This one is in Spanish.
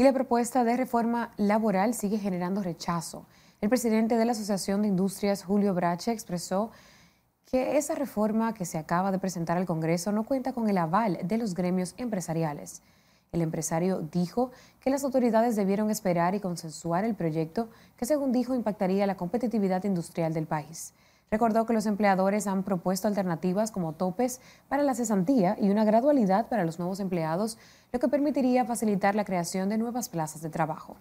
y la propuesta de reforma laboral sigue generando rechazo. El presidente de la Asociación de Industrias, Julio Brache, expresó que esa reforma que se acaba de presentar al Congreso no cuenta con el aval de los gremios empresariales. El empresario dijo que las autoridades debieron esperar y consensuar el proyecto que, según dijo, impactaría la competitividad industrial del país. Recordó que los empleadores han propuesto alternativas como topes para la cesantía y una gradualidad para los nuevos empleados, lo que permitiría facilitar la creación de nuevas plazas de trabajo.